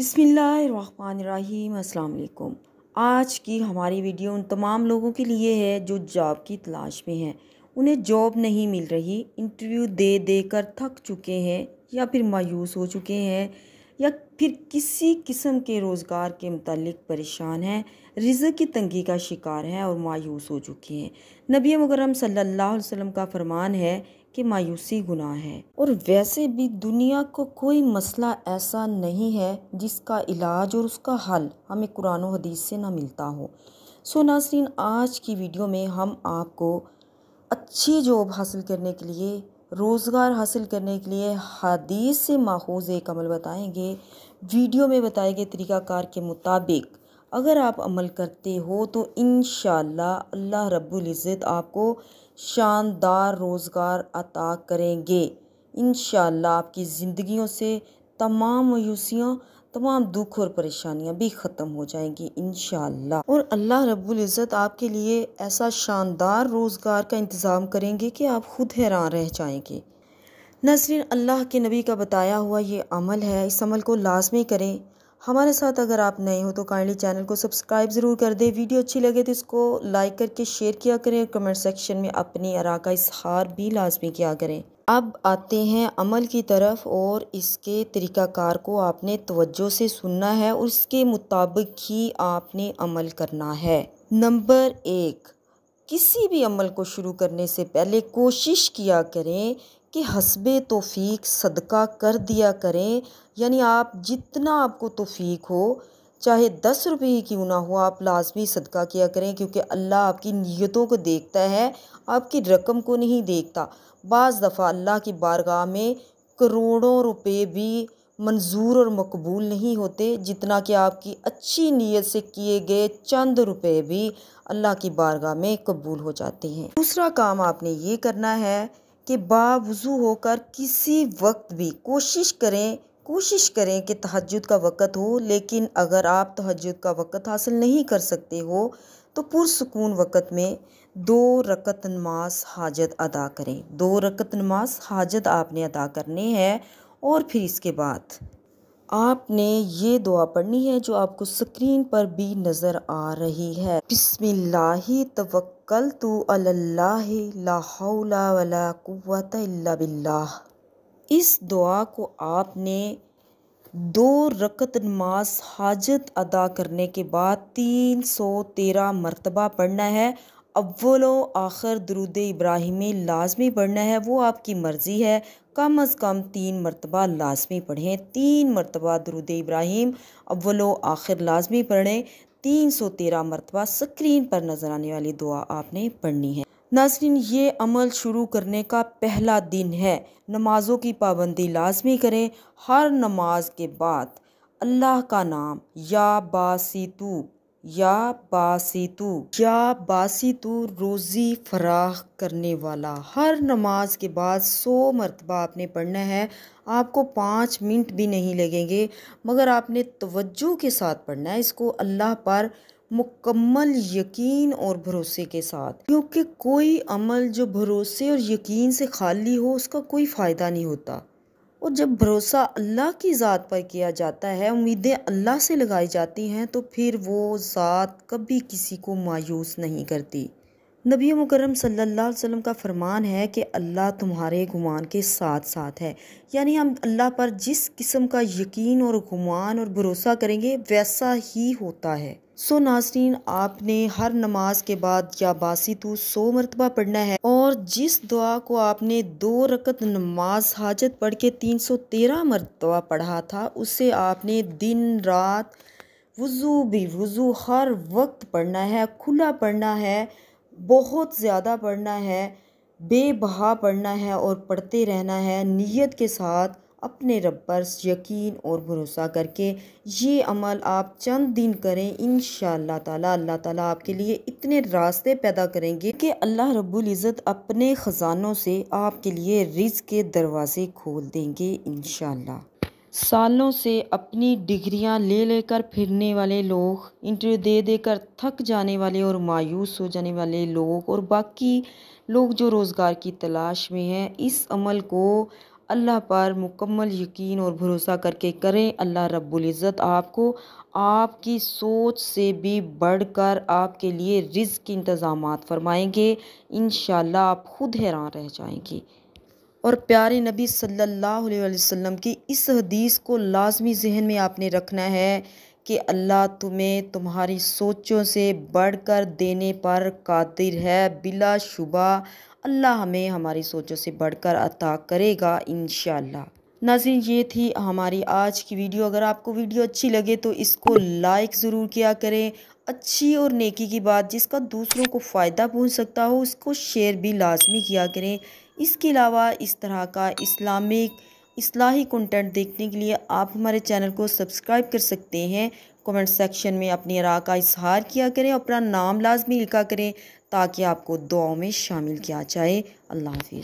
अस्सलाम वालेकुम आज की हमारी वीडियो उन तमाम लोगों के लिए है जो जॉब की तलाश में हैं उन्हें जॉब नहीं मिल रही इंटरव्यू दे दे कर थक चुके हैं या फिर मायूस हो चुके हैं या फिर किसी किस्म के रोज़गार के मतलब परेशान हैं रिज़ की तंगी का शिकार हैं और मायूस हो चुके हैं नबी मुकरम सल्लल्लाहु अलैहि वसल्लम का फरमान है कि मायूसी गुनाह है और वैसे भी दुनिया को कोई मसला ऐसा नहीं है जिसका इलाज और उसका हल हमें कुरान हदीस से ना मिलता हो सो नासरीन आज की वीडियो में हम आपको अच्छी जॉब हासिल करने के लिए रोज़गार हासिल करने के लिए हदीस से माखूज एक अमल बताएँगे वीडियो में बताए गए तरीक़ाकार के मुताबिक अगर आप अमल करते हो तो इन अल्लाह रब्बुल इज़्ज़त आपको शानदार रोज़गार अता करेंगे इन आपकी ज़िंदगियों से तमाम मायूसियाँ तमाम दुख और परेशानियाँ भी ख़त्म हो जाएंगी इन और अल्लाह रबुल्ज़त आपके लिए ऐसा शानदार रोज़गार का इंतज़ाम करेंगे कि आप खुद हैरान रह जाएंगे नसरिन अल्लाह के नबी का बताया हुआ ये अमल है इस अमल को लाजमी करें हमारे साथ अगर आप नए हो तो काइंडली चैनल को सब्सक्राइब ज़रूर कर दें वीडियो अच्छी लगे तो इसको लाइक करके शेयर किया करें और कमेंट सेक्शन में अपनी अरा का इजहार भी लाजमी किया करें अब आते हैं अमल की तरफ और इसके तरीक़ाकार को आपने तवज्जो से सुनना है और इसके मुताबिक ही आपने अमल करना है नंबर एक किसी भी अमल को शुरू करने से पहले कोशिश किया करें कि हसब तोफ़ीक सदका कर दिया करें यानी आप जितना आपको तोफ़ी हो चाहे दस रुपये क्यों ना हो आप लाजमी सदका किया करें क्योंकि अल्लाह आपकी नीयतों को देखता है आपकी रकम को नहीं देखता बज़ दफ़ा अल्लाह की बारगाह में करोड़ों रुपए भी मंजूर और मकबूल नहीं होते जितना कि आपकी अच्छी नीयत से किए गए चंद रुपए भी अल्लाह की बारगाह में कबूल हो जाते हैं दूसरा काम आपने ये करना है के बावजू होकर किसी वक्त भी कोशिश करें कोशिश करें कि तहजद का वक़्त हो लेकिन अगर आप तहजद का वक़्त हासिल नहीं कर सकते हो तो पुरसकून वक़्त में दो रकत नमाज हाजत अदा करें दो रकत नमाज हाजत आपने अदा करनी है और फिर इसके बाद आपने ये दुआ पढ़नी है जो आपको स्क्रीन पर भी नज़र आ रही है बिस्मिल्लाहि तवक्कल तो अल्लाह ला वला कुव्वत इल्ला बिल्लाह इस दुआ को आपने दो रकत नमाज हाजत अदा करने के बाद तीन सौ तेरह मरतबा पढ़ना है अव्वल आखिर दरुद इब्राहिमी लाजमी पढ़ना है वो आपकी मर्ज़ी है कम अज़ कम तीन मरतबा लाजमी पढ़ें तीन मरतबा दरुद इब्राहिम अव्वल आखिर लाजमी पढ़ें तीन सौ तेरह मरतबा स्क्रीन पर नज़र आने वाली दुआ आपने पढ़नी है नासन ये अमल शुरू करने का पहला दिन है नमाज़ों की पाबंदी लाजमी करें हर नमाज के बाद अल्लाह का नाम या बासी तू या बासितु या बासितु रोज़ी फराख करने वाला हर नमाज के बाद सौ मरतबा आपने पढ़ना है आपको पाँच मिनट भी नहीं लगेंगे मगर आपने तवज्जो के साथ पढ़ना है इसको अल्लाह पर मुकम्मल यकीन और भरोसे के साथ क्योंकि कोई अमल जो भरोसे और यकीन से खाली हो उसका कोई फ़ायदा नहीं होता और जब भरोसा अल्लाह की ज़ात पर किया जाता है उम्मीदें अल्लाह से लगाई जाती हैं तो फिर वो ज़ात कभी किसी को मायूस नहीं करती नबी मुकरम सल्लल्लाहु अलैहि वसल्लम का फरमान है कि अल्लाह तुम्हारे गुमान के साथ साथ है यानी हम अल्लाह पर जिस किस्म का यकीन और गुमान और भरोसा करेंगे वैसा ही होता है सो नाजरीन आपने हर नमाज के बाद या बासी तो सौ मरतबा पढ़ना है और जिस दुआ को आपने दो रकत नमाज हाजत पढ़ के तीन सौ तेरह मरतबा पढ़ा था उसे आपने दिन रात वज़ू भी वज़ू हर वक्त पढ़ना है खुला पढ़ना है बहुत ज़्यादा पढ़ना है बेबहा पढ़ना है और पढ़ते रहना है नियत के साथ अपने रब पर यकीन और भरोसा करके ये अमल आप चंद दिन करें इन ताला अल्लाह ताला आपके लिए इतने रास्ते पैदा करेंगे कि अल्लाह रब्बुल इज़्ज़त अपने ख़जानों से आपके लिए रिज़ के दरवाज़े खोल देंगे इन सालों से अपनी डिग्रियां ले लेकर फिरने वाले लोग इंटरव्यू दे देकर थक जाने वाले और मायूस हो जाने वाले लोग और बाकी लोग जो रोज़गार की तलाश में हैं इस अमल को अल्लाह पर मुकम्मल यकीन और भरोसा करके करें अल्लाह रब्बुल्ज़त आपको आपकी सोच से भी बढ़कर आपके लिए रिज़ के इंतज़ाम फरमाएंगे इन आप ख़ुद हैरान रह जाएंगी और प्यारे नबी सल्लल्लाहु अलैहि वसल्लम की इस हदीस को लाजमी जहन में आपने रखना है कि अल्लाह तुम्हें तुम्हारी सोचों से बढ़कर देने पर कादिर है बिला शुबा अल्लाह हमें हमारी सोचों से बढ़कर अता करेगा इन नाजिन ये थी हमारी आज की वीडियो अगर आपको वीडियो अच्छी लगे तो इसको लाइक ज़रूर किया करें अच्छी और नेकी की बात जिसका दूसरों को फ़ायदा पहुंच सकता हो उसको शेयर भी लाजमी किया करें इसके अलावा इस तरह का इस्लामिक असलाही कंटेंट देखने के लिए आप हमारे चैनल को सब्सक्राइब कर सकते हैं कमेंट सेक्शन में अपनी राय का इजहार किया करें अपना नाम लाजमी लिखा करें ताकि आपको दुआओं में शामिल किया जाए अल्लाह हाफिज़